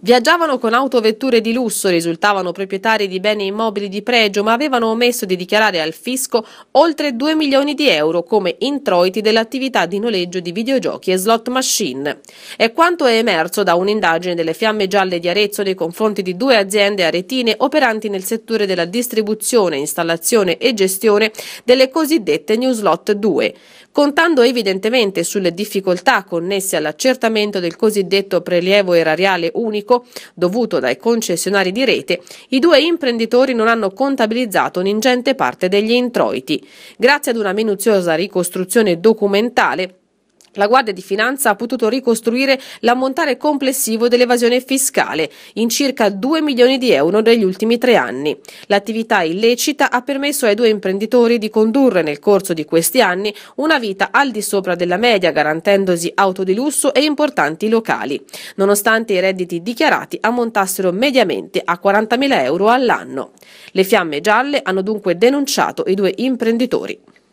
Viaggiavano con autovetture di lusso, risultavano proprietari di beni immobili di pregio, ma avevano omesso di dichiarare al fisco oltre 2 milioni di euro come introiti dell'attività di noleggio di videogiochi e slot machine. È quanto è emerso da un'indagine delle Fiamme Gialle di Arezzo nei confronti di due aziende aretine operanti nel settore della distribuzione, installazione e gestione delle cosiddette New Slot 2 contando evidentemente sulle difficoltà connesse all'accertamento del cosiddetto prelievo erariale unico dovuto dai concessionari di rete, i due imprenditori non hanno contabilizzato un'ingente parte degli introiti. Grazie ad una minuziosa ricostruzione documentale, la Guardia di Finanza ha potuto ricostruire l'ammontare complessivo dell'evasione fiscale in circa 2 milioni di euro negli ultimi tre anni. L'attività illecita ha permesso ai due imprenditori di condurre nel corso di questi anni una vita al di sopra della media garantendosi auto di lusso e importanti locali, nonostante i redditi dichiarati ammontassero mediamente a 40.000 euro all'anno. Le fiamme gialle hanno dunque denunciato i due imprenditori.